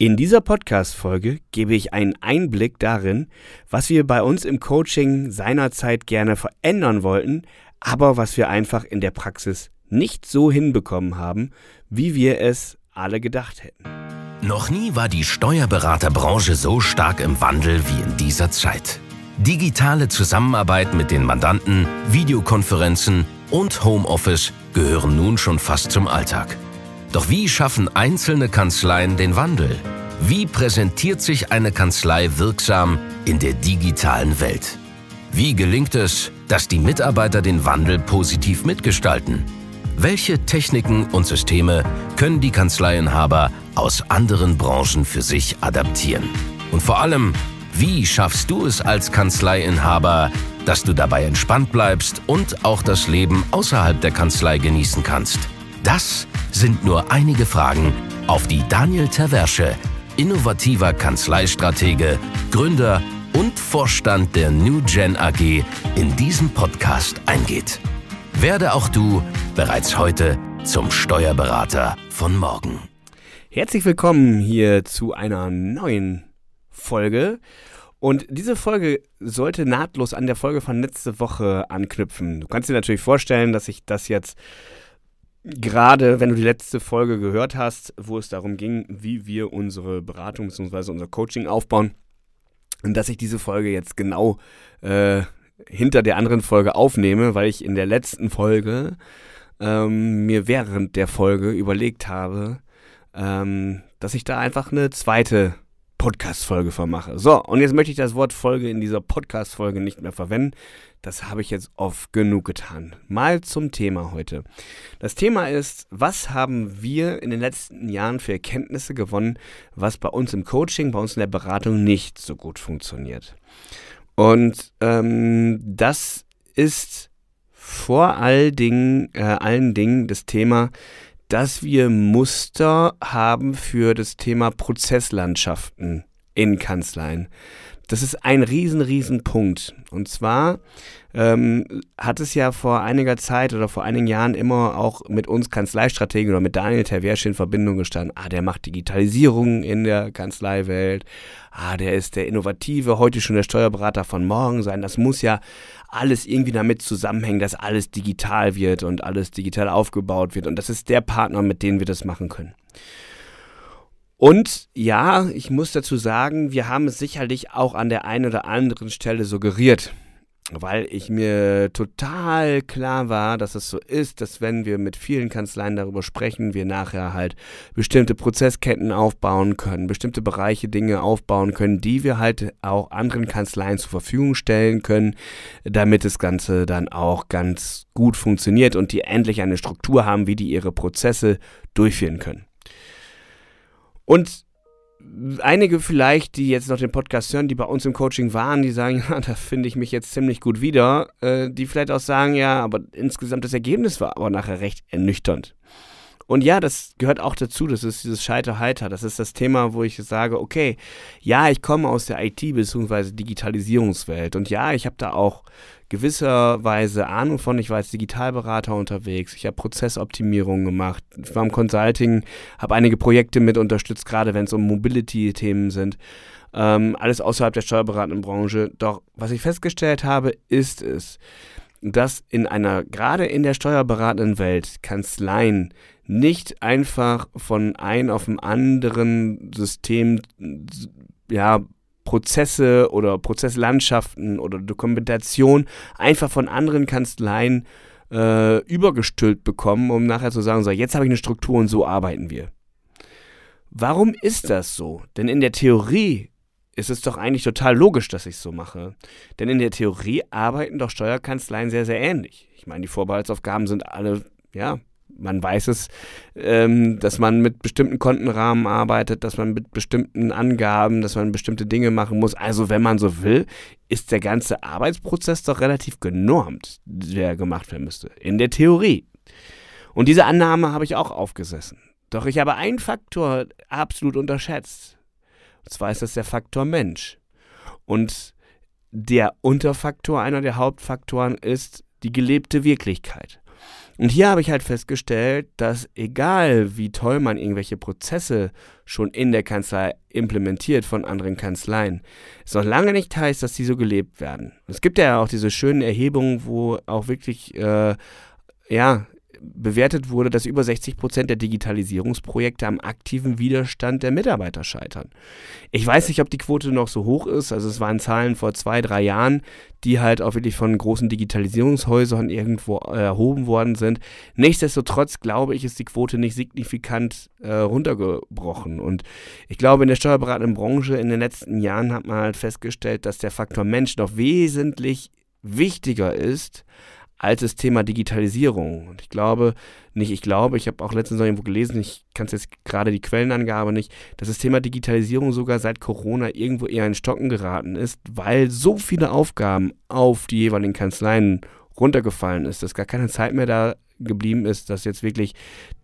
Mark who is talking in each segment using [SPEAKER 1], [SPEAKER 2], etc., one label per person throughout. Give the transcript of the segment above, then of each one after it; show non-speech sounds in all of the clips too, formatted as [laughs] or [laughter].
[SPEAKER 1] In dieser Podcast-Folge gebe ich einen Einblick darin, was wir bei uns im Coaching seinerzeit gerne verändern wollten, aber was wir einfach in der Praxis nicht so hinbekommen haben, wie wir es alle gedacht hätten.
[SPEAKER 2] Noch nie war die Steuerberaterbranche so stark im Wandel wie in dieser Zeit. Digitale Zusammenarbeit mit den Mandanten, Videokonferenzen und Homeoffice gehören nun schon fast zum Alltag. Doch wie schaffen einzelne Kanzleien den Wandel? Wie präsentiert sich eine Kanzlei wirksam in der digitalen Welt? Wie gelingt es, dass die Mitarbeiter den Wandel positiv mitgestalten? Welche Techniken und Systeme können die Kanzleienhaber aus anderen Branchen für sich adaptieren? Und vor allem, wie schaffst du es als Kanzleienhaber, dass du dabei entspannt bleibst und auch das Leben außerhalb der Kanzlei genießen kannst? Das sind nur einige Fragen, auf die Daniel Terwersche, innovativer Kanzleistratege, Gründer und Vorstand der New Gen AG in diesem Podcast eingeht. Werde auch du bereits heute zum Steuerberater von morgen.
[SPEAKER 1] Herzlich willkommen hier zu einer neuen Folge. Und diese Folge sollte nahtlos an der Folge von letzte Woche anknüpfen. Du kannst dir natürlich vorstellen, dass ich das jetzt gerade wenn du die letzte Folge gehört hast, wo es darum ging, wie wir unsere Beratung bzw. unser Coaching aufbauen, und dass ich diese Folge jetzt genau äh, hinter der anderen Folge aufnehme, weil ich in der letzten Folge ähm, mir während der Folge überlegt habe, ähm, dass ich da einfach eine zweite Podcast-Folge vermache. So, und jetzt möchte ich das Wort Folge in dieser Podcast-Folge nicht mehr verwenden. Das habe ich jetzt oft genug getan. Mal zum Thema heute. Das Thema ist, was haben wir in den letzten Jahren für Erkenntnisse gewonnen, was bei uns im Coaching, bei uns in der Beratung nicht so gut funktioniert. Und ähm, das ist vor all Dingen, äh, allen Dingen das Thema, dass wir Muster haben für das Thema Prozesslandschaften in Kanzleien. Das ist ein riesen, riesen Punkt. Und zwar ähm, hat es ja vor einiger Zeit oder vor einigen Jahren immer auch mit uns Kanzleistrategen oder mit Daniel Terwersch in Verbindung gestanden. Ah, der macht Digitalisierung in der Kanzleiwelt. Ah, der ist der Innovative, heute schon der Steuerberater von morgen sein. Das muss ja alles irgendwie damit zusammenhängen, dass alles digital wird und alles digital aufgebaut wird. Und das ist der Partner, mit dem wir das machen können. Und ja, ich muss dazu sagen, wir haben es sicherlich auch an der einen oder anderen Stelle suggeriert, weil ich mir total klar war, dass es so ist, dass wenn wir mit vielen Kanzleien darüber sprechen, wir nachher halt bestimmte Prozessketten aufbauen können, bestimmte Bereiche Dinge aufbauen können, die wir halt auch anderen Kanzleien zur Verfügung stellen können, damit das Ganze dann auch ganz gut funktioniert und die endlich eine Struktur haben, wie die ihre Prozesse durchführen können. Und einige vielleicht, die jetzt noch den Podcast hören, die bei uns im Coaching waren, die sagen, [laughs] ja, da finde ich mich jetzt ziemlich gut wieder, äh, die vielleicht auch sagen, ja, aber insgesamt das Ergebnis war aber nachher recht ernüchternd. Und ja, das gehört auch dazu, das ist dieses Scheiter-Heiter. Das ist das Thema, wo ich sage, okay, ja, ich komme aus der IT- bzw. Digitalisierungswelt. Und ja, ich habe da auch gewisserweise Ahnung von. Ich war als Digitalberater unterwegs, ich habe Prozessoptimierungen gemacht, ich war im Consulting, habe einige Projekte mit unterstützt, gerade wenn es um Mobility-Themen sind. Ähm, alles außerhalb der steuerberatenden Branche. Doch was ich festgestellt habe, ist es, dass in einer, gerade in der steuerberatenden Welt, Kanzleien nicht einfach von einem auf dem anderen System, ja, Prozesse oder Prozesslandschaften oder Dokumentation einfach von anderen Kanzleien äh, übergestülpt bekommen, um nachher zu sagen, so, jetzt habe ich eine Struktur und so arbeiten wir. Warum ist das so? Denn in der Theorie ist es doch eigentlich total logisch, dass ich es so mache. Denn in der Theorie arbeiten doch Steuerkanzleien sehr, sehr ähnlich. Ich meine, die Vorbehaltsaufgaben sind alle, ja, man weiß es, ähm, dass man mit bestimmten Kontenrahmen arbeitet, dass man mit bestimmten Angaben, dass man bestimmte Dinge machen muss. Also wenn man so will, ist der ganze Arbeitsprozess doch relativ genormt, der gemacht werden müsste. In der Theorie. Und diese Annahme habe ich auch aufgesessen. Doch ich habe einen Faktor absolut unterschätzt. Und zwar ist das der Faktor Mensch. Und der Unterfaktor, einer der Hauptfaktoren ist die gelebte Wirklichkeit. Und hier habe ich halt festgestellt, dass egal wie toll man irgendwelche Prozesse schon in der Kanzlei implementiert von anderen Kanzleien, es noch lange nicht heißt, dass die so gelebt werden. Es gibt ja auch diese schönen Erhebungen, wo auch wirklich äh, ja, bewertet wurde, dass über 60 Prozent der Digitalisierungsprojekte am aktiven Widerstand der Mitarbeiter scheitern. Ich weiß nicht, ob die Quote noch so hoch ist. Also es waren Zahlen vor zwei, drei Jahren, die halt auch wirklich von großen Digitalisierungshäusern irgendwo äh, erhoben worden sind. Nichtsdestotrotz glaube ich, ist die Quote nicht signifikant äh, runtergebrochen. Und ich glaube, in der steuerberatenden Branche in den letzten Jahren hat man halt festgestellt, dass der Faktor Mensch noch wesentlich wichtiger ist altes Thema Digitalisierung. Und ich glaube nicht, ich glaube, ich habe auch letztens noch irgendwo gelesen, ich kann es jetzt gerade die Quellenangabe nicht, dass das Thema Digitalisierung sogar seit Corona irgendwo eher in Stocken geraten ist, weil so viele Aufgaben auf die jeweiligen Kanzleien runtergefallen ist, dass gar keine Zeit mehr da geblieben ist, das jetzt wirklich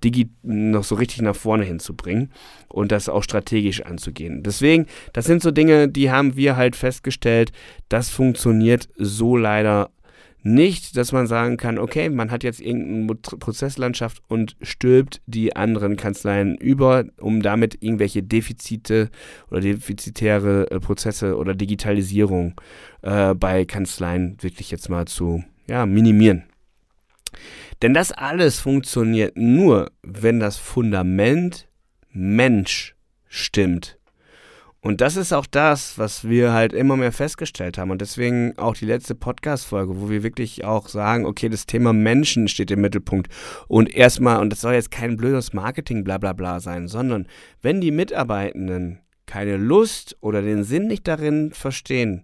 [SPEAKER 1] digi noch so richtig nach vorne hinzubringen und das auch strategisch anzugehen. Deswegen, das sind so Dinge, die haben wir halt festgestellt, das funktioniert so leider nicht, dass man sagen kann, okay, man hat jetzt irgendeine Prozesslandschaft und stülpt die anderen Kanzleien über, um damit irgendwelche Defizite oder defizitäre äh, Prozesse oder Digitalisierung äh, bei Kanzleien wirklich jetzt mal zu ja, minimieren. Denn das alles funktioniert nur, wenn das Fundament Mensch stimmt. Und das ist auch das, was wir halt immer mehr festgestellt haben. Und deswegen auch die letzte Podcast-Folge, wo wir wirklich auch sagen, okay, das Thema Menschen steht im Mittelpunkt. Und erstmal, und das soll jetzt kein blödes Marketing, bla bla bla sein, sondern wenn die Mitarbeitenden keine Lust oder den Sinn nicht darin verstehen,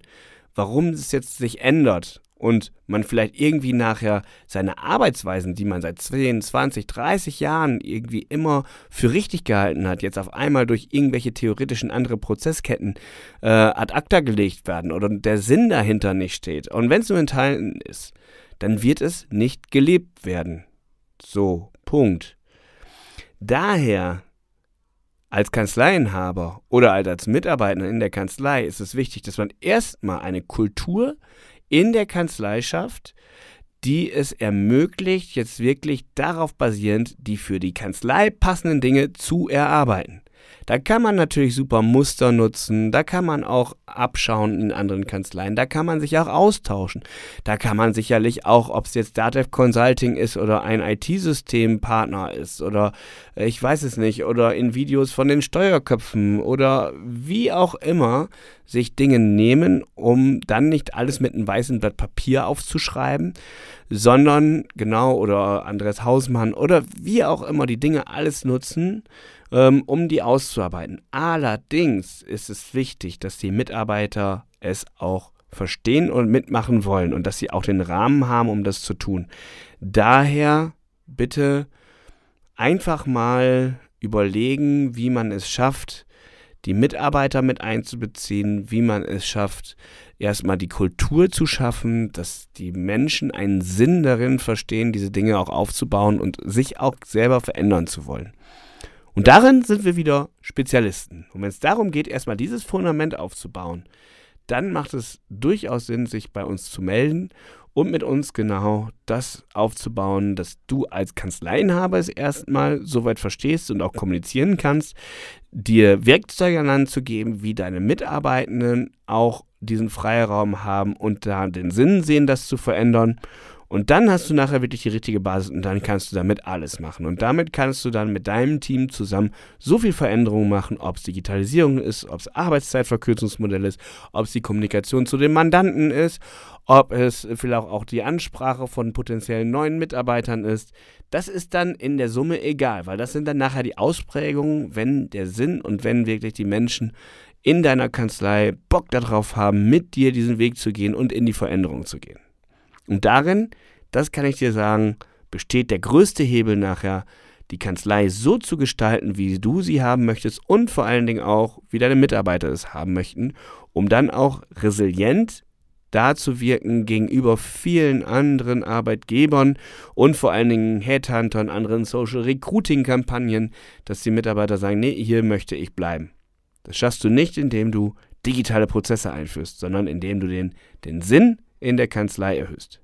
[SPEAKER 1] warum es jetzt sich ändert und man vielleicht irgendwie nachher seine Arbeitsweisen, die man seit 10, 20, 30 Jahren irgendwie immer für richtig gehalten hat, jetzt auf einmal durch irgendwelche theoretischen andere Prozessketten äh, ad acta gelegt werden oder der Sinn dahinter nicht steht. Und wenn es nur enthalten ist, dann wird es nicht gelebt werden. So, Punkt. Daher als Kanzleienhaber oder halt als Mitarbeiter in der Kanzlei ist es wichtig, dass man erstmal eine Kultur in der Kanzleischaft, die es ermöglicht, jetzt wirklich darauf basierend die für die Kanzlei passenden Dinge zu erarbeiten. Da kann man natürlich super Muster nutzen, da kann man auch abschauen in anderen Kanzleien, da kann man sich auch austauschen. Da kann man sicherlich auch, ob es jetzt Datev Consulting ist oder ein IT-Systempartner ist oder äh, ich weiß es nicht, oder in Videos von den Steuerköpfen oder wie auch immer, sich Dinge nehmen, um dann nicht alles mit einem weißen Blatt Papier aufzuschreiben, sondern genau oder Andreas Hausmann oder wie auch immer die Dinge alles nutzen, ähm, um die auszuarbeiten. Allerdings ist es wichtig, dass die Mitarbeiter es auch verstehen und mitmachen wollen und dass sie auch den Rahmen haben, um das zu tun. Daher bitte einfach mal überlegen, wie man es schafft, die Mitarbeiter mit einzubeziehen, wie man es schafft, erstmal die Kultur zu schaffen, dass die Menschen einen Sinn darin verstehen, diese Dinge auch aufzubauen und sich auch selber verändern zu wollen. Und darin sind wir wieder Spezialisten. Und wenn es darum geht, erstmal dieses Fundament aufzubauen, dann macht es durchaus Sinn, sich bei uns zu melden und mit uns genau das aufzubauen, dass du als Kanzleienhaber es erstmal soweit verstehst und auch kommunizieren kannst, dir Werkzeuge an Land zu geben, wie deine Mitarbeitenden auch diesen Freiraum haben und da den Sinn sehen, das zu verändern und dann hast du nachher wirklich die richtige Basis und dann kannst du damit alles machen. Und damit kannst du dann mit deinem Team zusammen so viel Veränderungen machen, ob es Digitalisierung ist, ob es Arbeitszeitverkürzungsmodell ist, ob es die Kommunikation zu den Mandanten ist, ob es vielleicht auch die Ansprache von potenziellen neuen Mitarbeitern ist. Das ist dann in der Summe egal, weil das sind dann nachher die Ausprägungen, wenn der Sinn und wenn wirklich die Menschen in deiner Kanzlei Bock darauf haben, mit dir diesen Weg zu gehen und in die Veränderung zu gehen. Und darin, das kann ich dir sagen, besteht der größte Hebel nachher, die Kanzlei so zu gestalten, wie du sie haben möchtest und vor allen Dingen auch, wie deine Mitarbeiter es haben möchten, um dann auch resilient da zu wirken gegenüber vielen anderen Arbeitgebern und vor allen Dingen Headhuntern, anderen Social Recruiting Kampagnen, dass die Mitarbeiter sagen, nee, hier möchte ich bleiben. Das schaffst du nicht, indem du digitale Prozesse einführst, sondern indem du den, den Sinn in der Kanzlei erhöhst.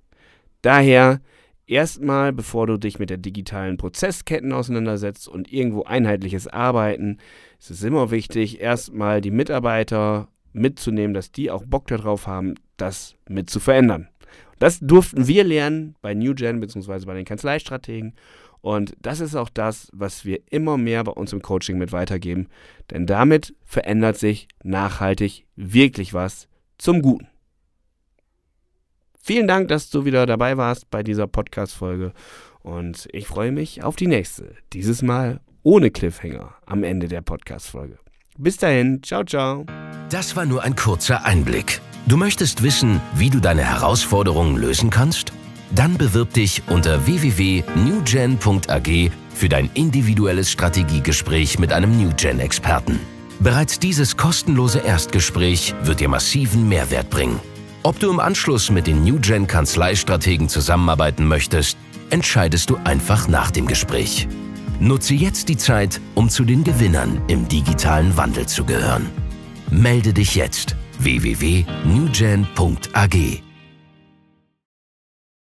[SPEAKER 1] Daher erstmal, bevor du dich mit der digitalen Prozessketten auseinandersetzt und irgendwo einheitliches Arbeiten, ist es immer wichtig, erstmal die Mitarbeiter mitzunehmen, dass die auch Bock darauf haben, das mit zu verändern. Das durften wir lernen bei NewGen bzw. bei den Kanzleistrategen. Und das ist auch das, was wir immer mehr bei uns im Coaching mit weitergeben. Denn damit verändert sich nachhaltig wirklich was zum Guten. Vielen Dank, dass du wieder dabei warst bei dieser Podcast-Folge und ich freue mich auf die nächste. Dieses Mal ohne Cliffhanger am Ende der Podcast-Folge.
[SPEAKER 2] Bis dahin, ciao, ciao. Das war nur ein kurzer Einblick. Du möchtest wissen, wie du deine Herausforderungen lösen kannst? Dann bewirb dich unter www.newgen.ag für dein individuelles Strategiegespräch mit einem NewGen-Experten. Bereits dieses kostenlose Erstgespräch wird dir massiven Mehrwert bringen. Ob du im Anschluss mit den NewGen Kanzleistrategen zusammenarbeiten möchtest, entscheidest du einfach nach dem Gespräch. Nutze jetzt die Zeit, um zu den Gewinnern im digitalen Wandel zu gehören. Melde dich jetzt www.newgen.ag